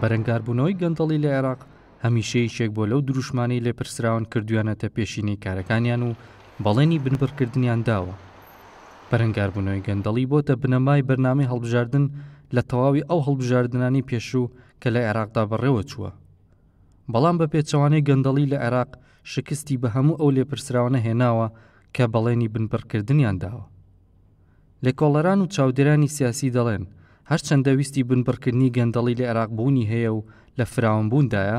بەرەنگاربوونەوەی گەندەڵی لە عێراق هەمیشەیەکێک بۆ لەو دروشمانی لێپرسراون کردویانەتە پێشینەی کارەکانیان و بەڵێنی بنبڕکردنیان داوە بەرەنگاربوونەوەی گەندەڵی بۆتە بنەمای بەرنامی هەڵبژاردن لە تەواوی ئەو هەڵبژاردنانی پێشوو کە لە عێراقدا بەڕێوە چووە بەڵام بە پێچەوانەی گەندەڵی لە عێراق شکستی بە هەموو ئەو لێپرسراوانە هێناوە کە بەڵێنی بنبڕکردنیان داوە لێکۆڵەران و چاودێرانی سیاسی دەڵێن هەرچەندە ویستی بنبڕکردنی گەندەڵی لە عێراقبوونی هەیە و لە فراوانبووندایە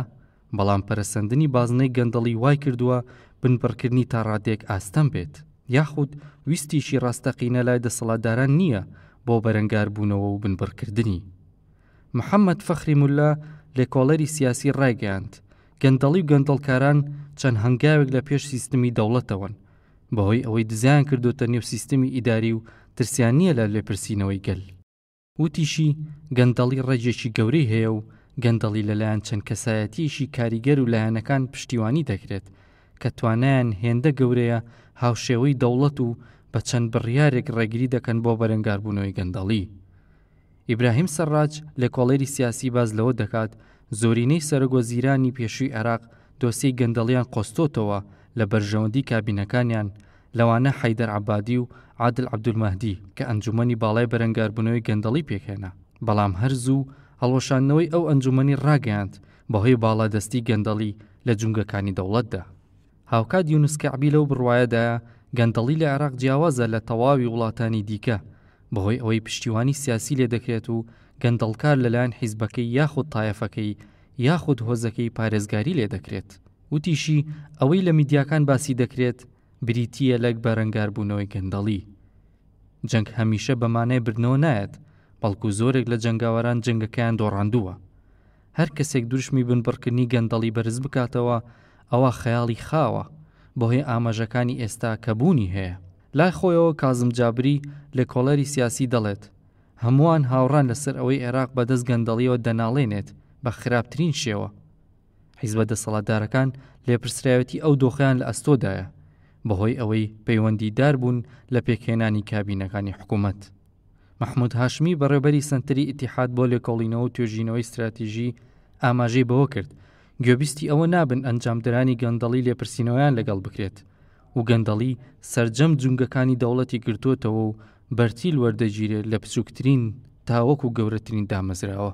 بەڵام پەرسەندنی بازنەی گەندەڵی وای کردووە بنبڕکردنی تا ڕادێک ئاستەم بێت یاخود ویستیشی ڕاستەقینە لای دەسەڵاتداران نییە بۆ بەرەنگاربوونەوە و بنبڕکردنی محەممەد فەخری مولە لێکۆڵەری سیاسی ڕایگەاند گەندەڵی و گەندەڵکاران چەند هەنگاوێک لە پێش سیستمی دەوڵەتەوەن بەهۆی ئەوەی دزیان کردوتە نێو سیستمی ئیداری و ترسیان نییە لە لێپرسینەوەی گەل وتیشی گەندەڵی ڕێژێکی گەورەی هەیە و گەندەڵی لەلایەن چەند کەسایەتیشی کاریگەر و لایەنەکان پشتیوانی دەکرێت کە توانیان هێندە گەورەیە هاوشێوەی دەوڵەت و بە چەند بڕیارێک ڕێگری دەکەن بۆ بەرەنگاربوونەوەی گەندەڵی. ئیبراهیم سەرڕاج لە کۆڵێری سیاسی باز لەوە دەکات زۆرینەی سەرگۆزیرانی پێشووی عراق دۆسی گەندەڵیان قۆستۆتەوە لە بەرژەوەندی کابینەکانیان لەوانە حەیدەر عبادی و عادل عبدولمەدی کە ئەنجومی باڵای بەرەنگاربوونەوەی گەندەڵی پێکێنا بەڵام هەرزوو هەڵۆشانەوەی ئەو ئەنجومی ڕاگەاند بەهۆی باڵادەستی گەندەڵی لە جونگەکانی دەوڵەتدا هاوکات یونسکەعبی لەو بڕواایەدایە گەندەڵی لە عراق جیاوازە لە تەواوی وڵاتانی دیکە بەهۆی ئەوەی پشتیوانی سیاسی لێ دەکرێت و گەندەڵکار لەلایەن حیزبەکەی یاخود تایەفەکەی یاخود هۆزەکەی پارێزگاری لێ دەکرێت وتیشی ئەوەی لە میدیاکان باسی دەکرێت بریتیە لەک بە ڕنگاربوونەوەی گەندەڵی جەنگ هەمیشە بەمانای برنەوە نایەت بەڵکو زۆرێک لە جنگاوەران جنگەکەیان دۆڕاندووە هەر کەسێک دوشمی بنبڕکردنی گەندەڵی بەرز بکاتەوە ئەوە خەیاڵی خاوە بەهۆی ئاماژەکانی ئێستا کەبوونی هەیە لای خۆیەوە کازم جابری لە کۆلەری سیاسی دەڵێت هەمووان هاوڕان لەسەر ئەوەی عێراق بەدەست گەندەڵیەوە دەناڵێنێت بە خراپترین شێوە حیزبە دەسەڵاتدارەکان لێپرسراوەتی ئەو دۆخیان لە ئەستۆدایە بەهۆی ئەوەی پەیوەندیدار بوون لە پێکهێنانی کابینەکانی حکوومەت. مححمود هاشمی بەڕێبەری سنتری ئتیحات بۆ لێکۆڵینەوە و توێژینەوەی استراتیژی ئاماژەی بەوە کرد گوێبیستی ئەوە نابن ئەنجامدرانی گەندەڵی لێپرسینەوەیان لەگەڵ بکرێت و گەندەڵی سرجەم جونگەکانی دەوڵەتی گرتوتەوە و بەرتیل وەردەگیرێت لە بچووکترین تاوەک و گەورەترین دامەزراوە